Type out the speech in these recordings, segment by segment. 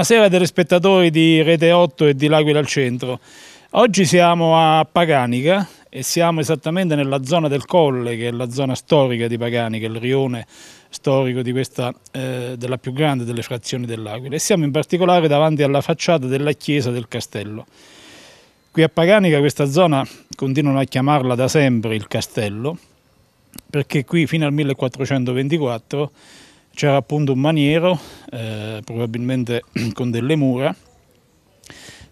Buonasera telespettatori di Rete 8 e di L'Aquila al Centro. Oggi siamo a Paganica e siamo esattamente nella zona del Colle, che è la zona storica di Paganica, il rione storico questa, eh, della più grande delle frazioni dell'Aquila. E siamo in particolare davanti alla facciata della chiesa del castello. Qui a Paganica questa zona continuano a chiamarla da sempre il castello, perché qui fino al 1424 c'era appunto un maniero, eh, probabilmente con delle mura.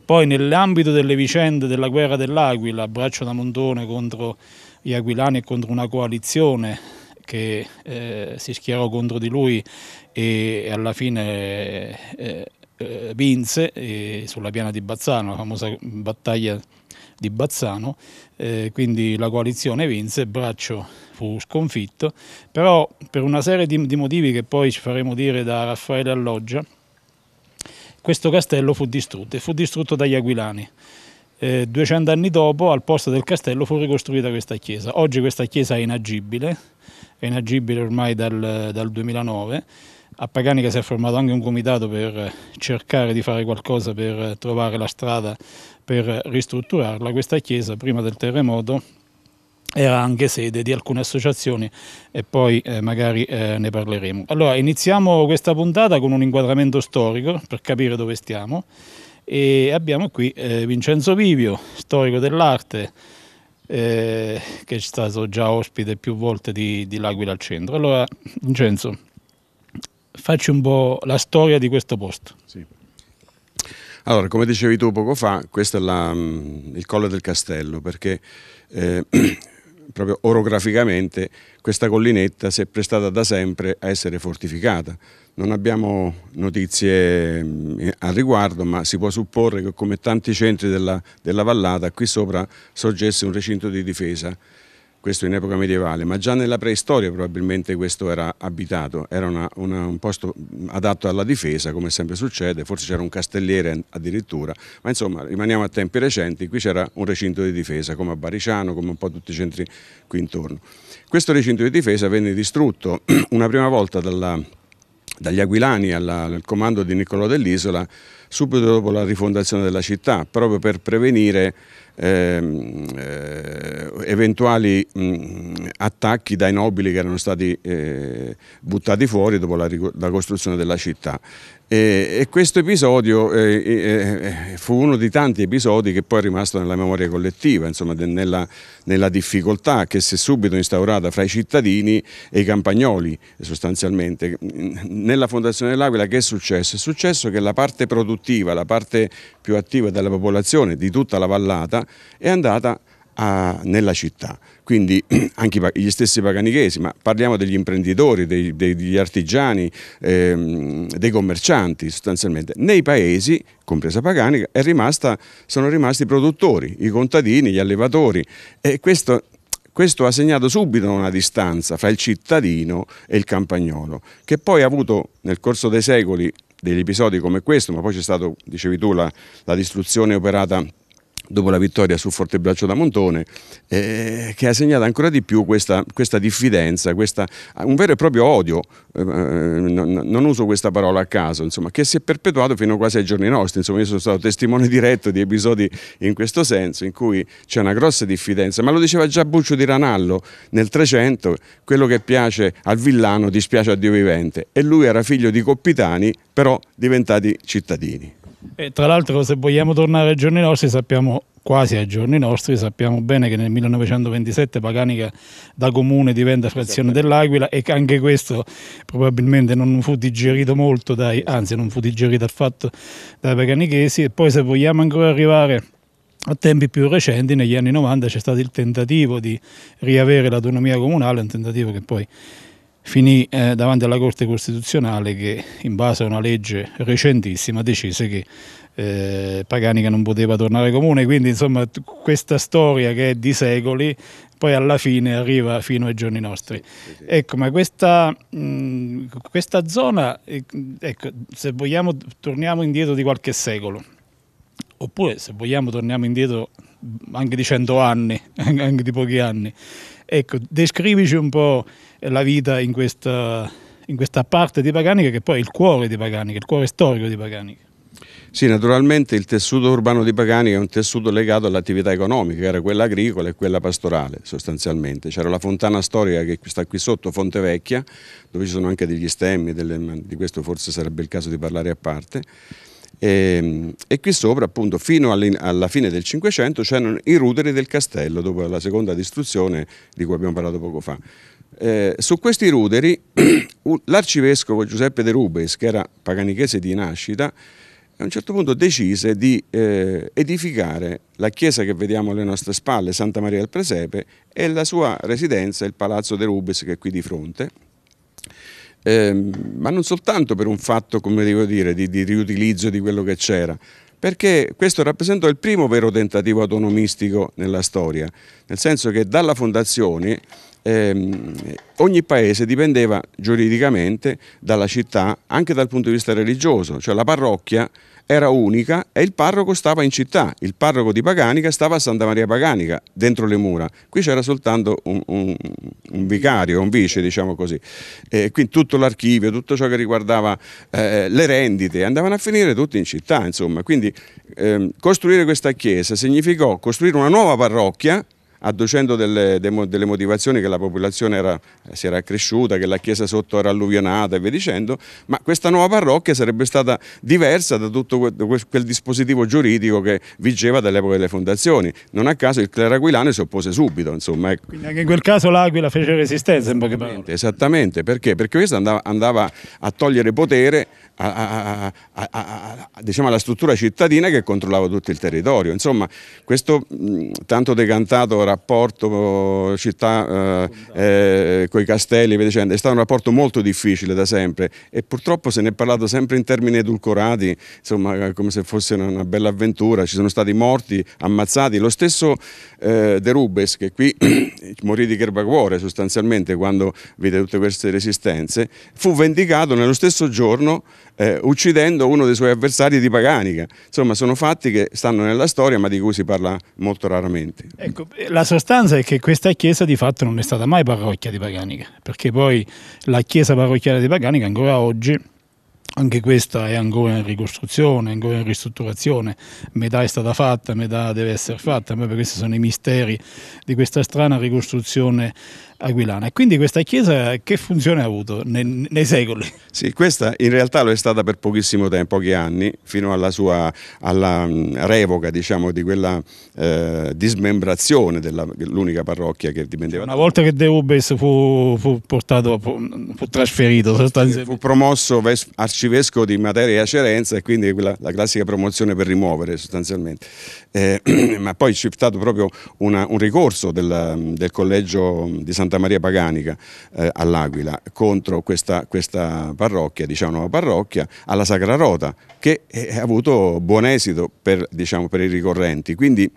Poi nell'ambito delle vicende della guerra dell'Aquila, braccio da montone contro gli aquilani e contro una coalizione che eh, si schierò contro di lui e alla fine eh, eh vinse sulla piana di Bazzano, la famosa battaglia di Bazzano, eh, quindi la coalizione vinse, Braccio fu sconfitto, però per una serie di, di motivi che poi ci faremo dire da Raffaele Alloggia, questo castello fu distrutto e fu distrutto dagli Aquilani. Eh, 200 anni dopo, al posto del castello, fu ricostruita questa chiesa. Oggi questa chiesa è inagibile, è inagibile ormai dal, dal 2009 a Paganica si è formato anche un comitato per cercare di fare qualcosa per trovare la strada per ristrutturarla. Questa chiesa prima del terremoto era anche sede di alcune associazioni e poi eh, magari eh, ne parleremo. Allora iniziamo questa puntata con un inquadramento storico per capire dove stiamo e abbiamo qui eh, Vincenzo Vivio, storico dell'arte, eh, che è stato già ospite più volte di, di L'Aquila al centro. Allora Vincenzo, facci un po' la storia di questo posto. Sì. Allora, come dicevi tu poco fa, questo è la, mm, il Colle del Castello, perché eh, proprio orograficamente questa collinetta si è prestata da sempre a essere fortificata. Non abbiamo notizie mm, al riguardo, ma si può supporre che come tanti centri della, della vallata, qui sopra sorgesse un recinto di difesa questo in epoca medievale, ma già nella preistoria probabilmente questo era abitato, era una, una, un posto adatto alla difesa come sempre succede, forse c'era un castelliere addirittura, ma insomma rimaniamo a tempi recenti, qui c'era un recinto di difesa come a Bariciano, come un po' tutti i centri qui intorno. Questo recinto di difesa venne distrutto una prima volta dalla dagli Aquilani alla, al comando di Niccolò dell'Isola subito dopo la rifondazione della città, proprio per prevenire ehm, eh, eventuali mh, attacchi dai nobili che erano stati eh, buttati fuori dopo la, la costruzione della città. E, e questo episodio eh, eh, eh, fu uno di tanti episodi che poi è rimasto nella memoria collettiva, insomma, de, nella, nella, difficoltà che si è subito instaurata fra i cittadini e i campagnoli sostanzialmente. Nella Fondazione dell'Aquila che è successo? È successo che la parte produttiva, la parte più attiva della popolazione di tutta la vallata è andata a, nella città. Quindi anche gli stessi paganichesi, ma parliamo degli imprenditori, dei, degli artigiani, ehm, dei commercianti sostanzialmente. Nei paesi, compresa Paganica, rimasta, sono rimasti i produttori, i contadini, gli allevatori e questo questo ha segnato subito una distanza fra il cittadino e il campagnolo, che poi ha avuto nel corso dei secoli degli episodi come questo, ma poi c'è stata, dicevi tu, la, la distruzione operata dopo la vittoria sul Fortebraccio da Montone, eh, che ha segnato ancora di più questa, questa diffidenza, questa, un vero e proprio odio, eh, eh, non, non, uso questa parola a caso, insomma, che si è perpetuato fino quasi ai giorni nostri. Insomma, io sono stato testimone diretto di episodi in questo senso, in cui c'è una grossa diffidenza, ma lo diceva già Buccio di Ranallo nel 300, quello che piace al villano dispiace a Dio vivente, e lui era figlio di coppitani, però diventati cittadini. E tra l'altro se vogliamo tornare ai giorni nostri sappiamo quasi ai giorni nostri, sappiamo bene che nel 1927 Paganica da comune diventa frazione certo. dell'Aquila e che anche questo probabilmente non fu digerito molto, dai, anzi non fu digerito affatto dai paganichesi e poi se vogliamo ancora arrivare a tempi più recenti, negli anni 90 c'è stato il tentativo di riavere l'autonomia comunale, un tentativo che poi finì eh, davanti alla Corte Costituzionale che in base a una legge recentissima decise che eh, Paganica non poteva tornare comune, quindi insomma questa storia che è di secoli poi alla fine arriva fino ai giorni nostri. Ecco, ma questa, mh, questa zona, eh, ecco, se vogliamo torniamo indietro di qualche secolo, oppure se vogliamo torniamo indietro anche di cento anni, anche di pochi anni. Ecco, descrivici un po' la vita in questa, in questa parte di Paganica che poi è il cuore di Paganica, il cuore storico di Paganica. Sì, naturalmente il tessuto urbano di Paganica è un tessuto legato all'attività economica, che era quella agricola e quella pastorale sostanzialmente. C'era la fontana storica che sta qui sotto, Fonte Vecchia, dove ci sono anche degli stemmi, delle, di questo forse sarebbe il caso di parlare a parte e, ehm, e, qui sopra, appunto, fino alla fine del Cinquecento c'erano i ruderi del castello, dopo la seconda distruzione di cui abbiamo parlato poco fa. Eh, su questi ruderi l'arcivescovo Giuseppe De Rubes, che era paganichese di nascita, a un certo punto decise di eh, edificare la chiesa che vediamo alle nostre spalle, Santa Maria del Presepe, e la sua residenza, il Palazzo De Rubes, che è qui di fronte eh, ma non soltanto per un fatto, come devo dire, di, di riutilizzo di quello che c'era, perché questo rappresentò il primo vero tentativo autonomistico nella storia, nel senso che dalla fondazione ehm, ogni paese dipendeva giuridicamente dalla città anche dal punto di vista religioso, cioè la parrocchia era unica e il parroco stava in città, il parroco di Paganica stava a Santa Maria Paganica, dentro le mura, qui c'era soltanto un, un, un, vicario, un vice diciamo così, e quindi tutto l'archivio, tutto ciò che riguardava eh, le rendite, andavano a finire tutti in città, insomma, quindi ehm, costruire questa chiesa significò costruire una nuova parrocchia adducendo delle, delle, motivazioni che la popolazione era, si era accresciuta, che la chiesa sotto era alluvionata e via dicendo, ma questa nuova parrocchia sarebbe stata diversa da tutto quel, quel dispositivo giuridico che vigeva dall'epoca delle fondazioni. Non a caso il clero aquilano si oppose subito. Insomma, ecco. Quindi anche in quel caso l'Aquila fece resistenza in poche parole. Esattamente, perché? Perché questo andava, andava a togliere potere diciamo alla struttura cittadina che controllava tutto il territorio. Insomma, questo mh, tanto decantato rapporto città eh, eh con i castelli dicendo, è stato un rapporto molto difficile da sempre e purtroppo se ne è parlato sempre in termini edulcorati, insomma, eh, come se fosse una bella avventura. Ci sono stati morti, ammazzati. Lo stesso eh, De Rubes, che qui morì di gerbacuore sostanzialmente quando vide tutte queste resistenze, fu vendicato nello stesso giorno eh, uccidendo uno dei suoi avversari di Paganica. Insomma, sono fatti che stanno nella storia ma di cui si parla molto raramente. Ecco, la sostanza è che questa chiesa di fatto non è stata mai parrocchia di Paganica, perché poi la chiesa parrocchiale di Paganica ancora oggi anche questa è ancora in ricostruzione, ancora in ristrutturazione, metà è stata fatta, metà deve essere fatta, ma questi sono i misteri di questa strana ricostruzione aquilana. E quindi questa chiesa che funzione ha avuto nei, nei, secoli? Sì, questa in realtà lo è stata per pochissimo tempo, pochi anni, fino alla sua alla mm, revoca diciamo, di quella eh, dismembrazione dell'unica parrocchia che dipendeva Una volta che De Ubes fu, fu, portato, fu, fu trasferito sostanzialmente. Fu promosso arcivescovo di materia Cerenza e quindi quella, la classica promozione per rimuovere sostanzialmente. Eh, ma poi c'è stato proprio una, un ricorso del, del collegio di San Santa Maria Paganica eh, all'Aquila contro questa, questa parrocchia, diciamo nuova parrocchia, alla Sacra Rota, che eh, ha avuto buon esito per, diciamo, per i ricorrenti. Quindi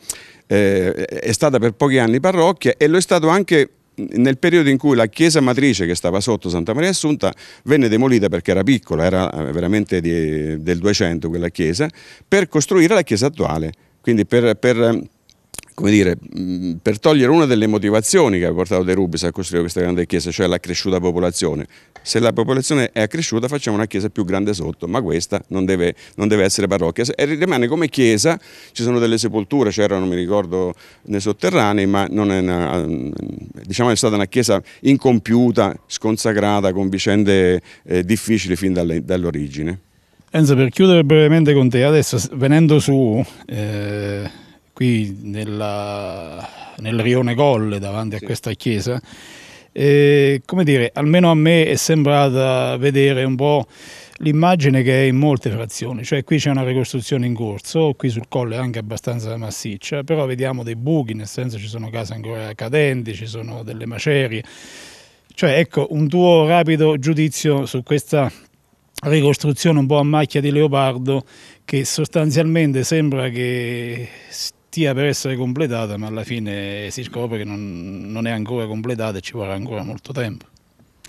eh, è stata per pochi anni parrocchia e lo è stato anche nel periodo in cui la chiesa matrice che stava sotto Santa Maria Assunta venne demolita perché era piccola, era eh, veramente di, del 200 quella chiesa, per costruire la chiesa attuale. Quindi per, per come dire, mm, per togliere una delle motivazioni che ha portato De Rubis a costruire questa grande chiesa, cioè l'accresciuta popolazione. Se la popolazione è accresciuta facciamo una chiesa più grande sotto, ma questa non deve, non deve essere parrocchia. E rimane come chiesa, ci sono delle sepolture, c'erano, non mi ricordo, nei sotterranei, ma non è, una, mm, diciamo è stata una chiesa incompiuta, sconsacrata, con vicende eh, difficili fin dall'origine. Enzo, per chiudere brevemente con te, adesso venendo su... Eh qui nella, nel rione Golle davanti sì. a questa chiesa. E, come dire, almeno a me è sembrata vedere un po' l'immagine che è in molte frazioni, cioè qui c'è una ricostruzione in corso, qui sul colle anche abbastanza massiccia, però vediamo dei buchi, nel senso ci sono case ancora cadenti, ci sono delle macerie. Cioè, ecco, un tuo rapido giudizio su questa ricostruzione un po' a macchia di leopardo che sostanzialmente sembra che stia per essere completata, ma alla fine si scopre che non, non è ancora completata e ci vorrà ancora molto tempo.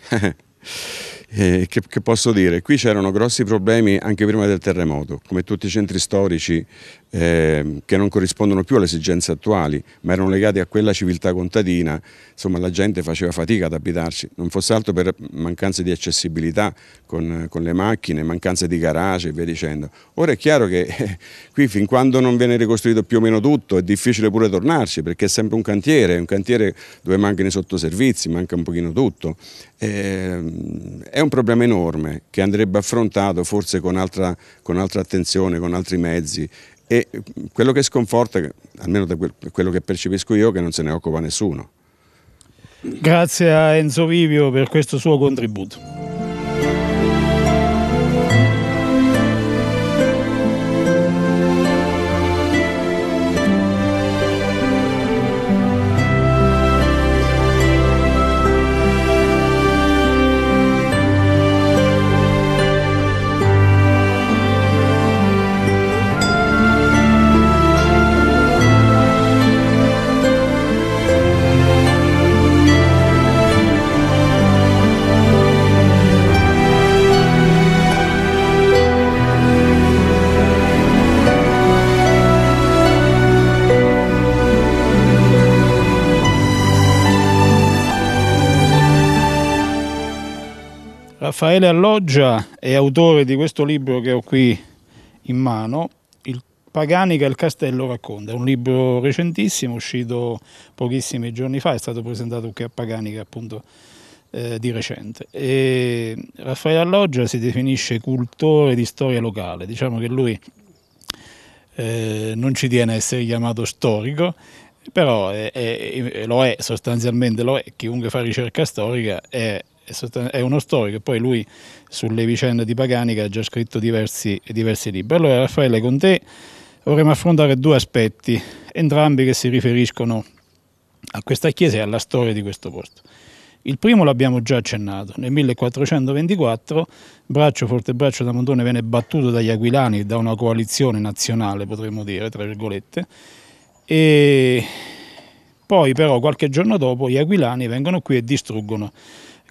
Eh, che, che, posso dire? Qui c'erano grossi problemi anche prima del terremoto, come tutti i centri storici eh, che non corrispondono più alle esigenze attuali, ma erano legati a quella civiltà contadina, insomma la gente faceva fatica ad abitarci, non fosse altro per mancanze di accessibilità con, con le macchine, mancanze di garage e via dicendo. Ora è chiaro che eh, qui fin quando non viene ricostruito più o meno tutto è difficile pure tornarci perché è sempre un cantiere, un cantiere dove mancano i sottoservizi, manca un pochino tutto. è ehm, è un problema enorme che andrebbe affrontato forse con altra, con altra attenzione, con altri mezzi e mm, quello che sconforta, almeno da quello che percepisco io, è che non se ne occupa nessuno. Grazie a Enzo Vivio per questo suo contributo. Raffaele Alloggia è autore di questo libro che ho qui in mano, Il Paganica e il Castello racconta, è un libro recentissimo, uscito pochissimi giorni fa, è stato presentato qui a Paganica appunto eh, di recente. E Raffaele Alloggia si definisce cultore di storia locale, diciamo che lui eh, non ci tiene a essere chiamato storico, però è, è, lo è sostanzialmente, lo è, chiunque fa ricerca storica è è uno storico, e poi lui sulle vicende di Pagani che ha già scritto diversi, diversi libri. Allora Raffaele, con te vorremmo affrontare due aspetti, entrambi che si riferiscono a questa chiesa e alla storia di questo posto. Il primo l'abbiamo già accennato, nel 1424 Braccio Fortebraccio da Montone viene battuto dagli Aquilani, da una coalizione nazionale potremmo dire, tra virgolette, e poi però qualche giorno dopo gli Aquilani vengono qui e distruggono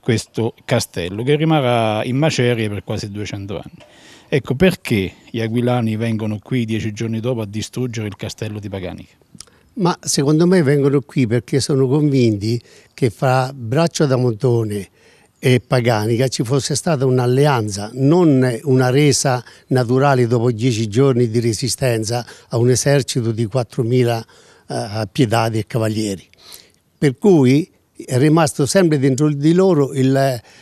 questo castello che rimarrà in macerie per quasi 200 anni. Ecco perché gli aquilani vengono qui dieci giorni dopo a distruggere il castello di Paganica. Ma secondo me vengono qui perché sono convinti che fra Braccio da Montone e Paganica ci fosse stata un'alleanza, non una resa naturale dopo dieci giorni di resistenza a un esercito di 4.000 eh, piedadi e cavalieri. Per cui è rimasto sempre dentro di loro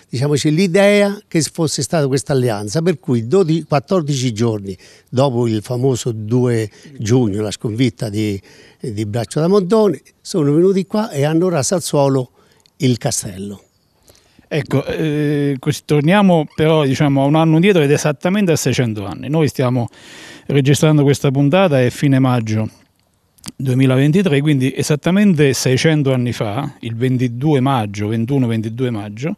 diciamo l'idea che fosse stata questa alleanza, per cui 12, 14 giorni dopo il famoso 2 giugno, la sconfitta di, di Braccio da Montone, sono venuti qua e hanno raso al suolo il castello. Ecco, eh, torniamo però diciamo, a un anno indietro ed esattamente a 600 anni. Noi stiamo registrando questa puntata, è fine maggio 2023, quindi esattamente 600 anni fa, il 22 maggio, 21-22 maggio,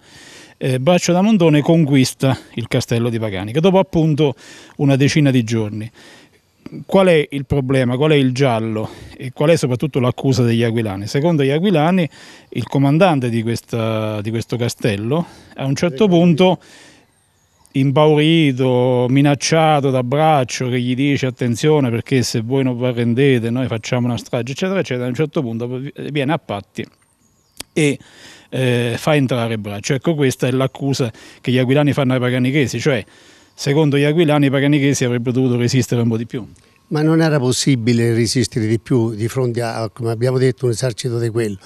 eh, Braccio da Montone conquista il castello di Paganica, dopo appunto una decina di giorni. Qual è il problema? Qual è il giallo? E qual è soprattutto l'accusa degli aquilani? Secondo gli aquilani, il comandante di, questa, di questo castello a un certo punto impaurito, minacciato da braccio che gli dice attenzione perché se voi non vi arrendete noi facciamo una strage eccetera eccetera, a un certo punto eh, viene a patti e eh, fa entrare braccio. Ecco questa è l'accusa che gli aquilani fanno ai paganichesi, cioè secondo gli aquilani i paganichesi avrebbero dovuto resistere un po' di più. Ma non era possibile resistere di più di fronte a, come abbiamo detto, un esercito di quello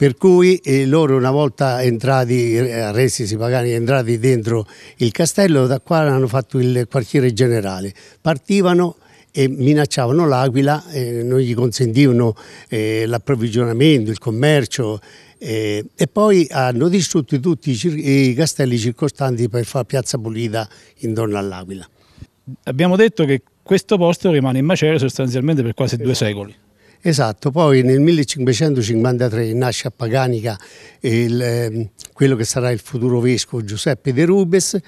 per cui eh, loro una volta entrati, eh, resi pagani, entrati dentro il castello, da qua hanno fatto il quartiere generale, partivano e minacciavano l'Aquila, eh, non gli consentivano eh, l'approvvigionamento, il commercio eh, e poi hanno distrutto tutti i, i castelli circostanti per fare piazza pulita intorno all'Aquila. Abbiamo detto che questo posto rimane in macerie sostanzialmente per quasi due secoli. Esatto, poi nel 1553 nasce a Paganica il, ehm, quello che sarà il futuro vescovo Giuseppe De Rubes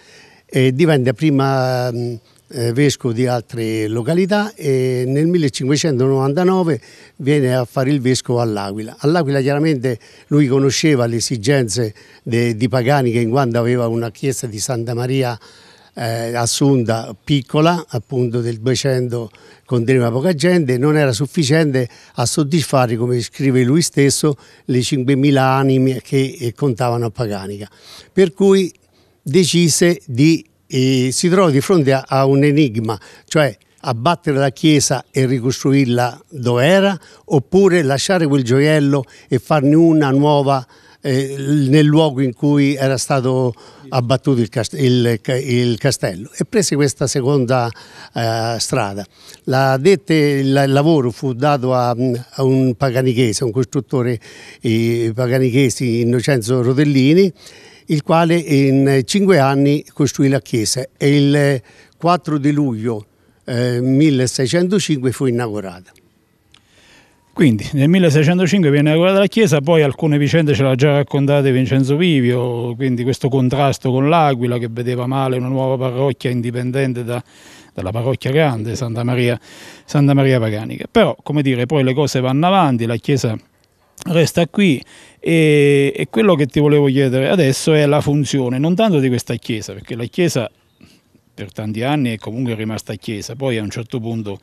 e diventa prima ehm, eh, vescovo di altre località e nel 1599 viene a fare il vescovo all'Aquila. All'Aquila chiaramente lui conosceva le esigenze de, di Paganica in quanto aveva una chiesa di Santa Maria eh, assunta piccola, appunto del 200 conteneva poca gente, non era sufficiente a soddisfare, come scrive lui stesso, le 5.000 anime che eh, contavano a Paganica. Per cui decise di, eh, si trova di fronte a, a un enigma, cioè abbattere la chiesa e ricostruirla dove era, oppure lasciare quel gioiello e farne una nuova eh, nel luogo in cui era stato abbattuto il, cast il, il castello e prese questa seconda eh, strada. La dette, il lavoro fu dato a, a un paganichese, un costruttore paganichese Innocenzo Rodellini, il quale in cinque anni costruì la chiesa e il 4 di luglio 1605 eh, fu inaugurata. Quindi nel 1605 viene inaugurata la chiesa, poi alcune vicende ce l'ha già raccontate Vincenzo Vivio, quindi questo contrasto con l'Aquila che vedeva male una nuova parrocchia indipendente da, dalla parrocchia grande Santa Maria, Santa Maria Paganica. Però, come dire, poi le cose vanno avanti, la chiesa resta qui e, e quello che ti volevo chiedere adesso è la funzione, non tanto di questa chiesa, perché la chiesa per tanti anni è comunque rimasta chiesa, poi a un certo punto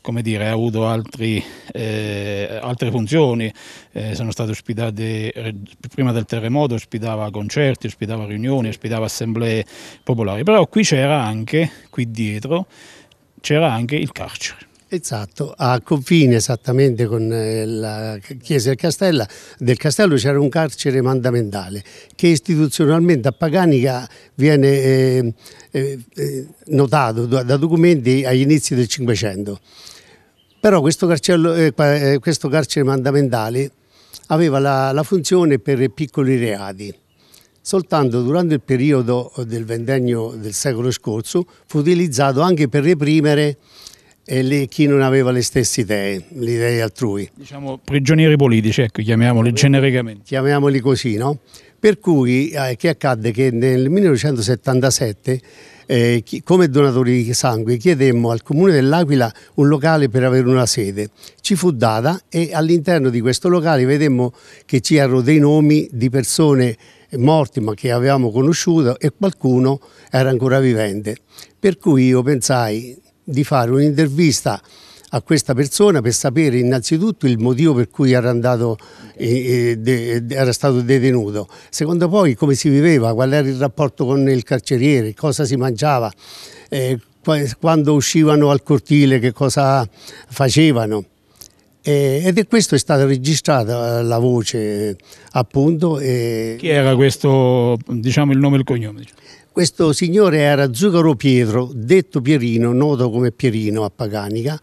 come dire, ha avuto altri, eh, altre funzioni, eh, sono state ospitate, eh, prima del terremoto ospitava concerti, ospitava riunioni, ospitava assemblee popolari, però qui c'era anche, qui dietro, c'era anche il carcere. Esatto, a confine esattamente con eh, la chiesa del, Castella, del castello c'era un carcere mandamentale che istituzionalmente a Paganica viene eh, eh, eh notato da, da documenti agli inizi del Cinquecento. Però questo, carcello, eh, eh, questo, carcere mandamentale aveva la, la funzione per piccoli reati. Soltanto durante il periodo del ventennio del secolo scorso fu utilizzato anche per reprimere e lì chi non aveva le stesse idee, le idee altrui. Diciamo prigionieri politici, ecco, chiamiamoli genericamente. Chiamiamoli così, no? Per cui eh, che accadde che nel 1977 eh, chi, come donatori di sangue chiedemmo al comune dell'Aquila un locale per avere una sede. Ci fu data e all'interno di questo locale vedemmo che c'erano dei nomi di persone morti ma che avevamo conosciuto e qualcuno era ancora vivente. Per cui io pensai, di fare un'intervista a questa persona per sapere innanzitutto il motivo per cui era, andato, eh, de, era, stato detenuto, secondo poi come si viveva, qual era il rapporto con il carceriere, cosa si mangiava, eh, quando uscivano al cortile che cosa facevano. Eh, ed è questo è stata registrata eh, la voce appunto. Chi era questo, diciamo il nome e il cognome? Diciamo. Questo signore era Zucaro Pietro, detto Pierino, noto come Pierino a Paganica,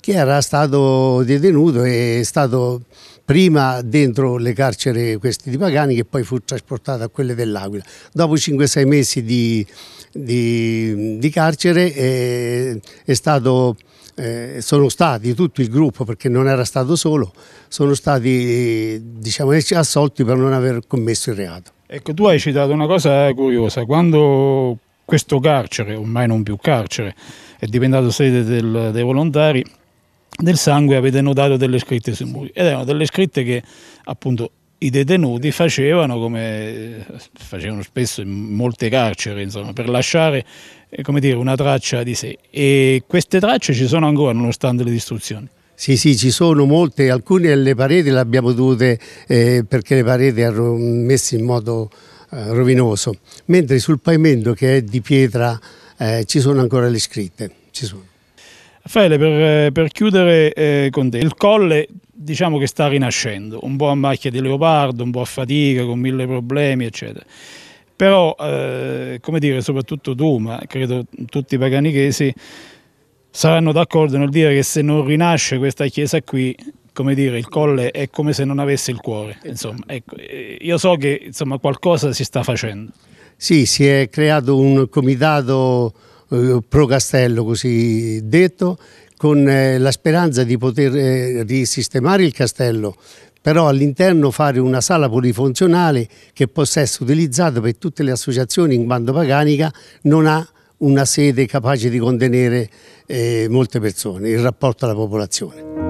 che era stato detenuto e è stato prima dentro le carceri di Paganica e poi fu trasportato a quelle dell'Aquila. Dopo 5-6 mesi di, di, di carcere è, eh, è stato, eh, sono stati tutto il gruppo, perché non era stato solo, sono stati diciamo, assolti per non aver commesso il reato. Ecco, tu hai citato una cosa eh, curiosa, quando questo carcere, ormai non più carcere, è diventato sede del, dei volontari del sangue, avete notato delle scritte sui muri ed erano delle scritte che appunto i detenuti facevano come facevano spesso in molte carceri, insomma, per lasciare eh, dire, una traccia di sé. E queste tracce ci sono ancora nonostante le distruzioni. Sì, sì, ci sono molte, alcune alle pareti le abbiamo dovute eh, perché le pareti erano messe in modo eh, rovinoso, mentre sul pavimento che è di pietra eh, ci sono ancora le scritte. Raffaele, per, eh, per, chiudere eh, con te, il colle diciamo che sta rinascendo, un po' a macchia di leopardo, un po' a fatica, con mille problemi, eccetera. Però, eh, come dire, soprattutto tu, ma credo tutti i paganichesi, saranno d'accordo nel dire che se non rinasce questa chiesa qui come dire, il colle è come se non avesse il cuore. Insomma, ecco, eh, io so che insomma, qualcosa si sta facendo. Sì, si è creato un comitato eh, pro castello, così detto, con eh, la speranza di poter eh, risistemare il castello, però all'interno fare una sala polifunzionale che possa essere utilizzata per tutte le associazioni in bando paganica non ha una sede capace di contenere molte persone, il rapporto alla popolazione.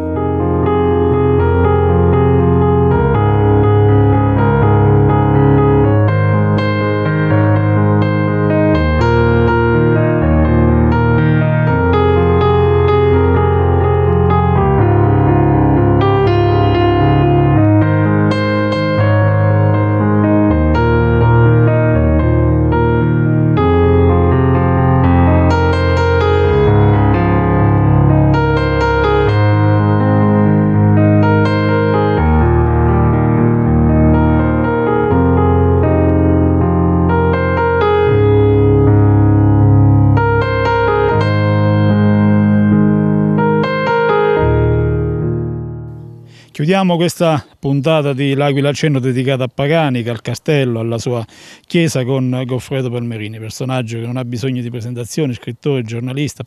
Chiudiamo questa puntata di L'Aquila al Cenno dedicata a Pagani, al castello, alla sua chiesa con Goffredo Palmerini, personaggio che non ha bisogno di presentazioni, scrittore, giornalista,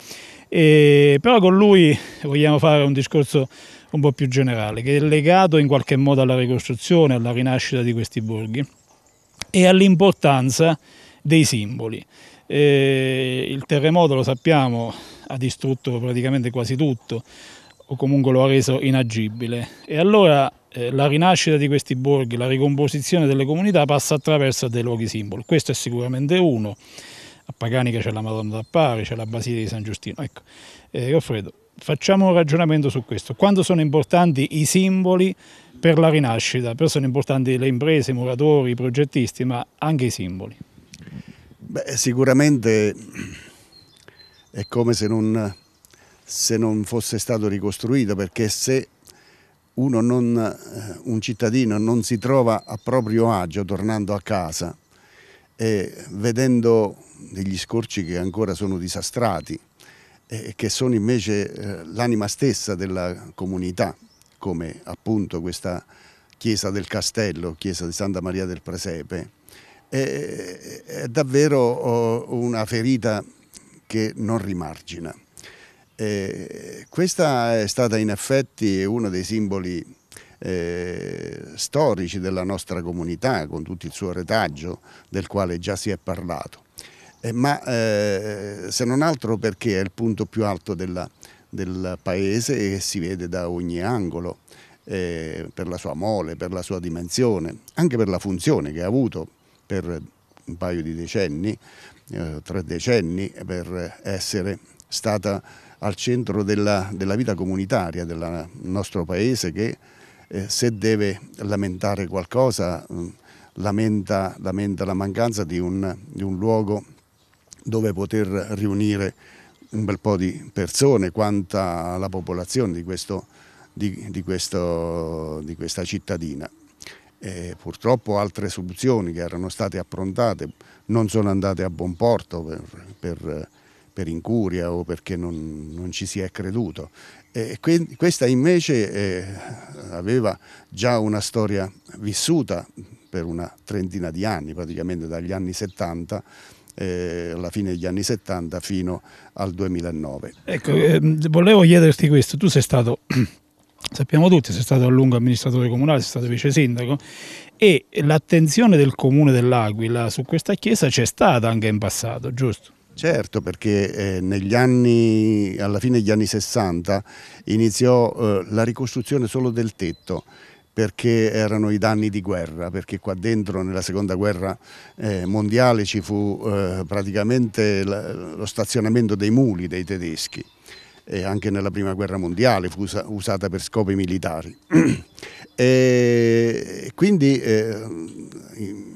e, però con lui vogliamo fare un discorso un po' più generale, che è legato in qualche modo alla ricostruzione, alla rinascita di questi borghi e all'importanza dei simboli. E, il terremoto, lo sappiamo, ha distrutto praticamente quasi tutto, o comunque lo ha reso inagibile. E allora eh, la rinascita di questi borghi, la ricomposizione delle comunità passa attraverso dei luoghi simbolo. Questo è sicuramente uno. A Paganica c'è la Madonna d'Appari, c'è la Basilica di San Giustino. Ecco, eh, Goffredo, facciamo un ragionamento su questo. Quando sono importanti i simboli per la rinascita? Però sono importanti le imprese, i muratori, i progettisti, ma anche i simboli. Beh, sicuramente è come se non se non fosse stato ricostruito, perché se non, eh, un cittadino non si trova a proprio agio tornando a casa e vedendo degli scorci che ancora sono disastrati e che sono invece eh, l'anima stessa della comunità, come appunto questa chiesa del castello, chiesa di Santa Maria del Presepe, è, è davvero oh, una ferita che non rimargina. Eh, questa è stata in effetti uno dei simboli eh, storici della nostra comunità, con tutto il suo retaggio, del quale già si è parlato. Eh, ma eh, se non altro perché è il punto più alto della, del paese e si vede da ogni angolo, eh, per la sua mole, per la sua dimensione, anche per la funzione che ha avuto per un paio di decenni, eh, tre decenni, per essere stata al centro della, della vita comunitaria del nostro paese che eh, se deve lamentare qualcosa mh, lamenta, lamenta, la mancanza di un, di un luogo dove poter riunire un bel po' di persone, quanta la popolazione di, questo, di, di, questo, di questa cittadina. E purtroppo altre soluzioni che erano state approntate non sono andate a buon porto per, per per incuria o perché non, non ci si è creduto. E que questa invece eh, aveva già una storia vissuta per una trentina di anni, praticamente dagli anni 70 eh, alla fine degli anni 70 fino al 2009. Ecco, eh, volevo chiederti questo, tu sei stato, sappiamo tutti, sei stato a lungo amministratore comunale, sei stato vice sindaco e l'attenzione del comune dell'Aquila su questa chiesa c'è stata anche in passato, giusto? Certo, perché eh, negli anni, alla fine degli anni 60 iniziò eh, la ricostruzione solo del tetto perché erano i danni di guerra, perché qua dentro nella seconda guerra eh, mondiale ci fu eh, praticamente lo stazionamento dei muli dei tedeschi e anche nella prima guerra mondiale fu us usata per scopi militari. e quindi in, eh,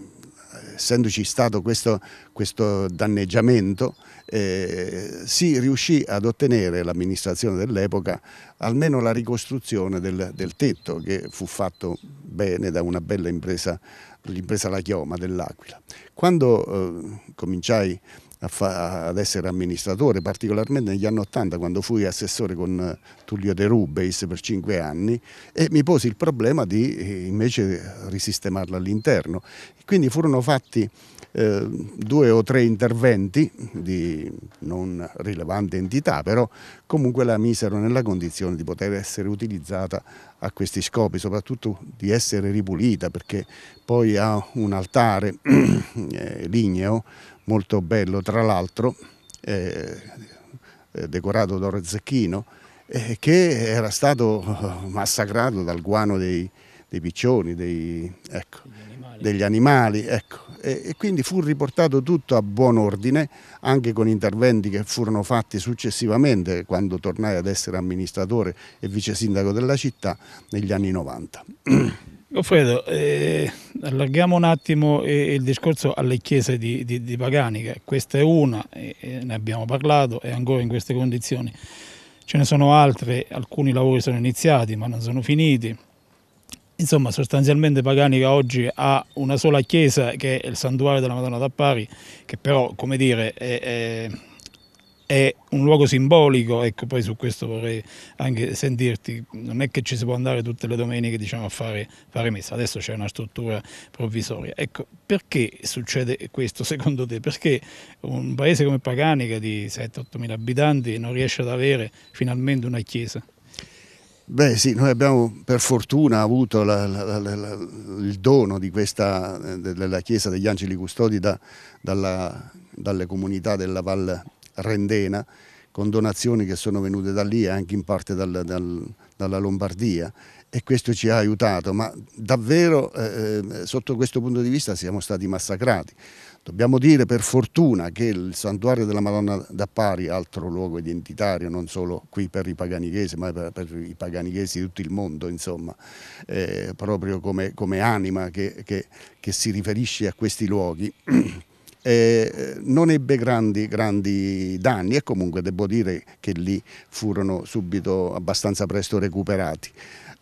essendoci stato questo, questo danneggiamento, eh, si riuscì ad ottenere l'amministrazione dell'epoca almeno la ricostruzione del, del, tetto che fu fatto bene da una bella impresa, l'impresa La Chioma dell'Aquila. Quando eh, cominciai a fa- ad essere amministratore, particolarmente negli anni Ottanta quando fui assessore con eh, Tullio De Rubeis per cinque anni e mi posi il problema di eh, invece risistemarla all'interno. Quindi furono fatti eh, due o tre interventi di non rilevante entità, però comunque la misero nella condizione di poter essere utilizzata a questi scopi, soprattutto di essere ripulita perché poi ha un altare eh, ligneo molto bello tra l'altro, eh, eh decorato d'oro e zecchino, eh, che era stato eh, massacrato dal guano dei, dei piccioni, dei, ecco, animali. degli animali. Ecco. E, e quindi fu riportato tutto a buon ordine, anche con interventi che furono fatti successivamente, quando tornai ad essere amministratore e vice sindaco della città negli anni 90. Goffredo, eh, allarghiamo un attimo eh, il discorso alle chiese di, di, di Paganica, questa è una, eh, ne abbiamo parlato, è ancora in queste condizioni, ce ne sono altre, alcuni lavori sono iniziati ma non sono finiti, insomma sostanzialmente Paganica oggi ha una sola chiesa che è il santuario della Madonna d'Appari, che però come dire è, è è un luogo simbolico, ecco poi su questo vorrei anche sentirti, non è che ci si può andare tutte le domeniche diciamo, a fare, fare messa, adesso c'è una struttura provvisoria, ecco perché succede questo secondo te? Perché un paese come Paganica di 7-8 mila abitanti non riesce ad avere finalmente una chiesa? Beh sì, noi abbiamo per fortuna avuto la, la, la, il dono questa, eh, della Chiesa degli Angeli Custodi da, dalla, dalle comunità della Valle Rendena, con donazioni che sono venute da lì e anche in parte dal, dal, dalla Lombardia e questo ci ha aiutato, ma davvero eh, eh, sotto questo punto di vista siamo stati massacrati. Dobbiamo dire per fortuna che il santuario della Madonna da Pari, altro luogo identitario non solo qui per i paganichesi, ma per, per i paganichesi di tutto il mondo, insomma, eh, proprio come, come anima che, che, che si riferisce a questi luoghi, Eh, eh, non ebbe grandi, grandi, danni e comunque devo dire che lì furono subito abbastanza presto recuperati.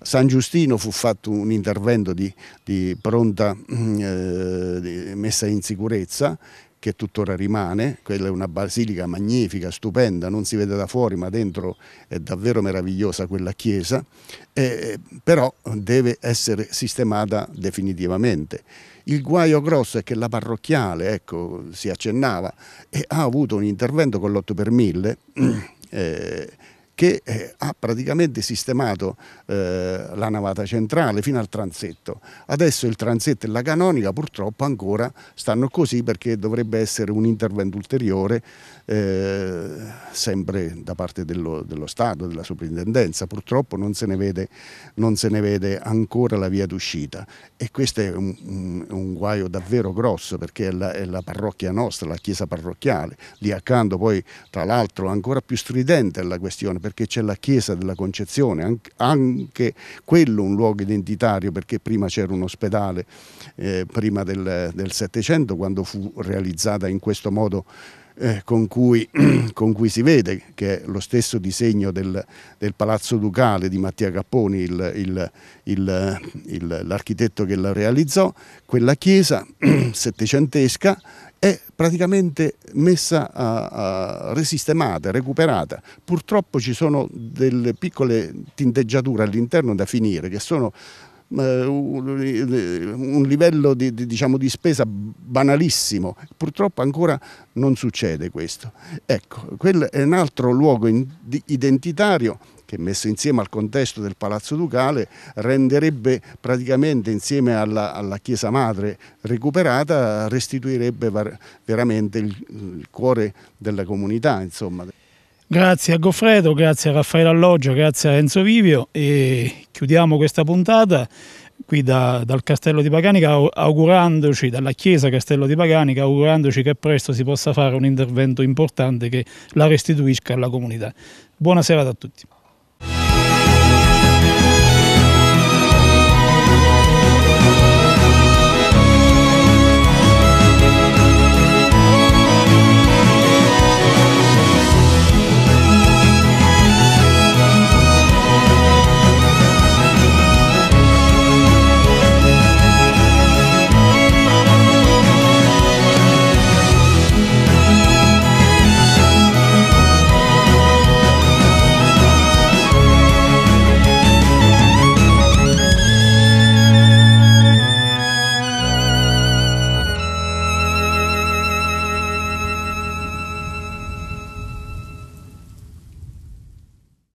San Giustino fu fatto un intervento di, di pronta mm, eh, messa in sicurezza che tuttora rimane, quella è una basilica magnifica, stupenda, non si vede da fuori ma dentro è davvero meravigliosa quella chiesa, eh, però deve essere sistemata definitivamente. Il guaio grosso è che la parrocchiale, ecco, si accennava, ha avuto un intervento con l'8 per 1000, eh, che eh, ha praticamente sistemato eh, la navata centrale fino al transetto. Adesso il transetto e la canonica purtroppo ancora stanno così perché dovrebbe essere un intervento ulteriore eh, sempre da parte dello, dello, Stato, della soprintendenza. Purtroppo non se ne vede, se ne vede ancora la via d'uscita e questo è un, un, un, guaio davvero grosso perché è la, è la parrocchia nostra, la chiesa parrocchiale. Lì accanto poi tra l'altro ancora più stridente la questione perché c'è la chiesa della Concezione, anche quello un luogo identitario perché prima c'era un ospedale, eh, prima del Settecento quando fu realizzata in questo modo eh, con, cui, con, cui, si vede che è lo stesso disegno del, del Palazzo Ducale di Mattia Capponi, l'architetto che la realizzò, quella chiesa settecentesca è praticamente messa uh, uh, risistemata, recuperata. Purtroppo ci sono delle piccole tinteggiature all'interno da finire che sono eh, un livello di, di, diciamo, di, spesa banalissimo. Purtroppo ancora non succede questo. Ecco, quello è un altro luogo identitario che messo insieme al contesto del Palazzo Ducale renderebbe praticamente insieme alla, alla Chiesa Madre recuperata, restituirebbe veramente il, il cuore della comunità. Insomma. Grazie a Goffredo, grazie a Raffaele Alloggio, grazie a Enzo Vivio e chiudiamo questa puntata qui da, dal Castello di Paganica augurandoci, dalla Chiesa Castello di Paganica, augurandoci che presto si possa fare un intervento importante che la restituisca alla comunità. Buona serata a tutti.